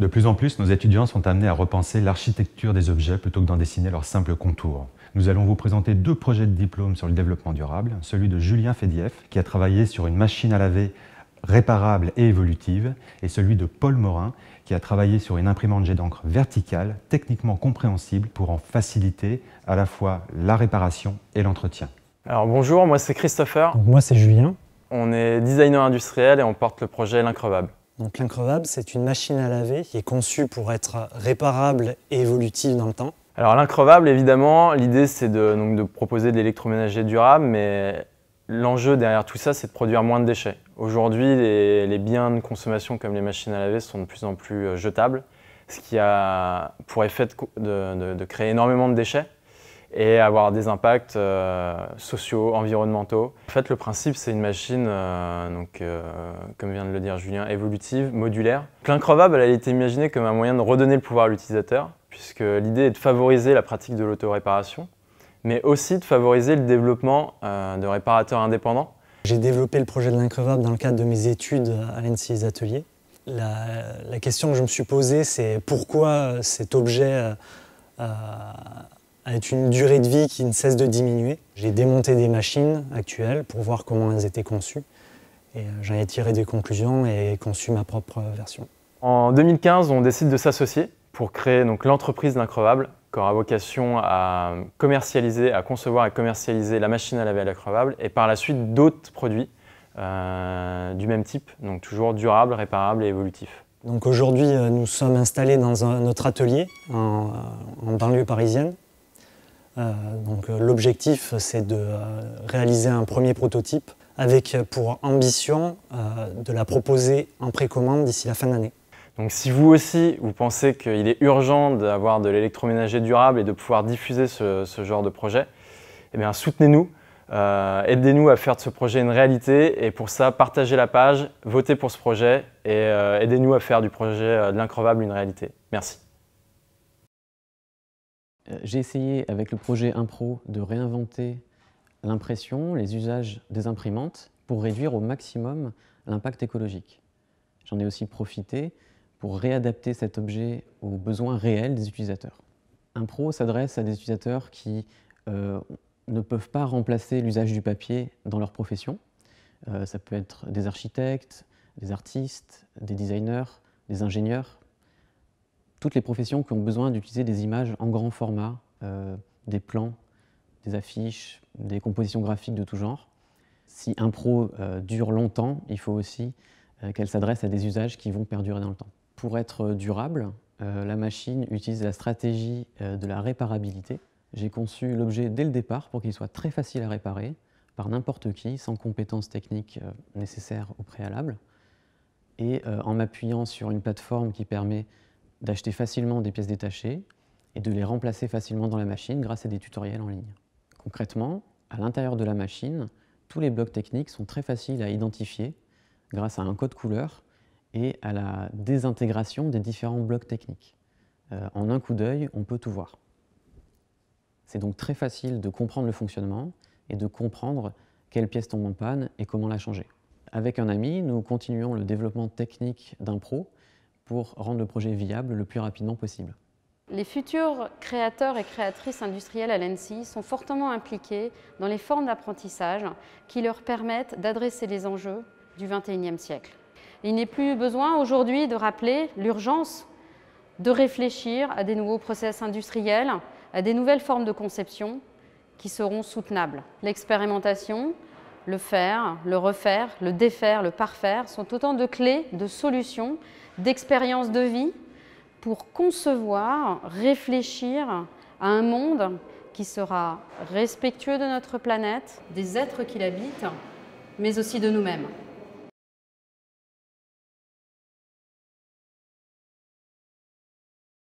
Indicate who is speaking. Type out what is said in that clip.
Speaker 1: De plus en plus, nos étudiants sont amenés à repenser l'architecture des objets plutôt que d'en dessiner leurs simples
Speaker 2: contours. Nous allons vous présenter deux projets de diplôme sur le développement durable, celui de Julien Fédieff, qui a travaillé sur une machine à laver réparable et évolutive, et celui de Paul Morin, qui a travaillé sur une imprimante jet d'encre verticale, techniquement compréhensible, pour en faciliter à la fois la réparation et l'entretien.
Speaker 3: Alors bonjour, moi c'est Christopher. moi c'est Julien. On est designer industriel et on porte le projet L'Increvable.
Speaker 2: Donc l'increvable, c'est une machine à laver qui est conçue pour être réparable et évolutive dans le temps.
Speaker 3: Alors l'increvable, évidemment, l'idée c'est de, proposer de l'électroménager durable, mais l'enjeu derrière tout ça, c'est de produire moins de déchets. Aujourd'hui, les, biens de consommation comme les machines à laver sont de plus en plus euh, jetables, ce qui a pour effet de créer énormément de déchets et avoir des impacts euh, sociaux, environnementaux. En fait, le principe, c'est une machine, euh, donc, euh, comme vient de le dire Julien, évolutive, modulaire. L'increvable, elle a été imaginée comme un moyen de redonner le pouvoir à l'utilisateur, puisque l'idée est de favoriser la pratique de l'autoréparation, mais aussi de favoriser le développement de réparateurs indépendants. J'ai
Speaker 2: développé le projet de l'increvable dans le cadre de mes études à l'ENSI les Ateliers. La, la, question que je me suis posée, c'est pourquoi cet objet est une durée de vie qui ne cesse de diminuer. J'ai démonté des machines actuelles pour voir comment elles étaient conçues et euh, j'en ai tiré des conclusions et conçu ma propre version.
Speaker 3: En 2015, on décide de s'associer pour créer donc l'entreprise d'Increvable, qui aura vocation à commercialiser, à concevoir et commercialiser la machine à laver à l'increvable et par la suite d'autres produits euh, du même type, donc toujours durables, réparables et évolutifs.
Speaker 2: Donc aujourd'hui, euh, nous sommes installés dans notre atelier en banlieue parisienne euh, donc euh, l'objectif, c'est de euh, réaliser un premier prototype avec pour ambition de la proposer en précommande d'ici la fin de l'année. Donc si
Speaker 3: vous aussi, vous pensez qu'il est urgent d'avoir de l'électroménager durable et de pouvoir diffuser ce, genre de projet, eh bien soutenez-nous, aidez-nous à faire de ce projet une réalité et pour ça, partagez la page, votez pour ce projet et aidez-nous à faire du projet de l'increvable une réalité. Merci.
Speaker 4: Euh, j'ai essayé avec le projet Impro de réinventer l'impression, les usages des imprimantes pour réduire au maximum l'impact écologique. J'en ai aussi profité pour réadapter cet objet aux besoins réels des utilisateurs. Impro s'adresse à des utilisateurs qui euh, ne peuvent pas remplacer l'usage du papier dans leur profession. Euh, ça peut être des architectes, des artistes, des designers, des ingénieurs toutes les professions qui ont besoin d'utiliser des images en grand format, euh, des plans, des affiches, des compositions graphiques de tout genre. Si un pro euh, dure longtemps, il faut aussi euh, qu'elle s'adresse à des usages qui vont perdurer dans le temps. Pour être durable, la machine utilise la stratégie de la réparabilité. J'ai conçu l'objet dès le départ pour qu'il soit très facile à réparer par n'importe qui, sans compétences techniques nécessaires au préalable. Et en m'appuyant sur une plateforme qui permet d'acheter facilement des pièces détachées et de les remplacer facilement dans la machine grâce à des tutoriels en ligne. Concrètement, à l'intérieur de la machine, tous les blocs techniques sont très faciles à identifier grâce à un code couleur et à la désintégration des différents blocs techniques. Euh, en un coup d'œil, on peut tout voir. C'est donc très facile de comprendre le fonctionnement et de comprendre quelle pièce tombe en panne et comment la changer. Avec un ami, nous continuons le développement technique d'un pro pour rendre le projet viable le plus rapidement possible.
Speaker 1: Les futurs créateurs et créatrices industrielles à l'ENSI sont fortement impliqués dans les formes d'apprentissage qui leur permettent d'adresser les enjeux du XXIe siècle. Il n'est plus besoin aujourd'hui de rappeler l'urgence de réfléchir à des nouveaux process industriels, à des nouvelles formes de conception qui seront soutenables. L'expérimentation, le faire, le refaire, le défaire, le parfaire, sont autant de clés, de solutions, d'expériences de vie pour concevoir, réfléchir à un monde qui sera respectueux de notre planète, des êtres qui l'habitent, mais aussi de nous-mêmes.